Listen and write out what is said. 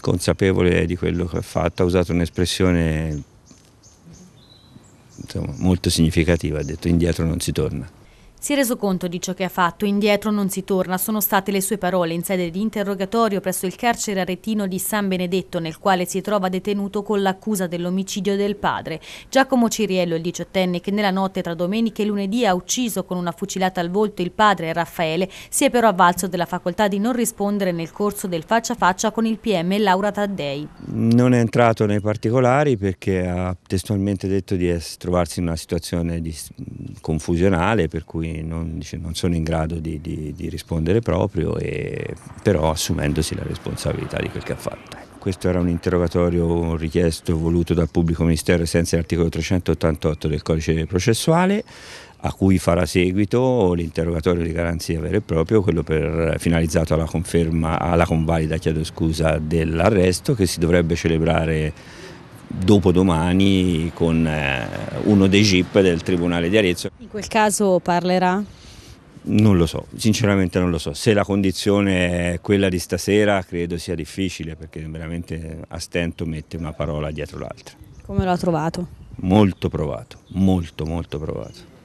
consapevole di quello che ha fatto, ha usato un'espressione molto significativa, ha detto indietro non si torna. Si è reso conto di ciò che ha fatto, indietro non si torna, sono state le sue parole in sede di interrogatorio presso il carcere aretino di San Benedetto, nel quale si trova detenuto con l'accusa dell'omicidio del padre. Giacomo Ciriello, il diciottenne, che nella notte tra domenica e lunedì ha ucciso con una fucilata al volto il padre Raffaele, si è però avvalso della facoltà di non rispondere nel corso del faccia a faccia con il PM Laura Taddei. Non è entrato nei particolari perché ha testualmente detto di trovarsi in una situazione confusionale per cui non, dice, non sono in grado di, di, di rispondere proprio, e, però assumendosi la responsabilità di quel che ha fatto. Questo era un interrogatorio richiesto voluto dal pubblico ministero senza l'articolo 388 del codice processuale a cui farà seguito l'interrogatorio di garanzia vero e proprio, quello per, finalizzato alla, conferma, alla convalida scusa, dell'arresto che si dovrebbe celebrare dopodomani con eh, uno dei GIP del Tribunale di Arezzo. In quel caso parlerà? Non lo so, sinceramente non lo so. Se la condizione è quella di stasera credo sia difficile perché veramente a stento mette una parola dietro l'altra. Come l'ha trovato? Molto provato, molto molto provato.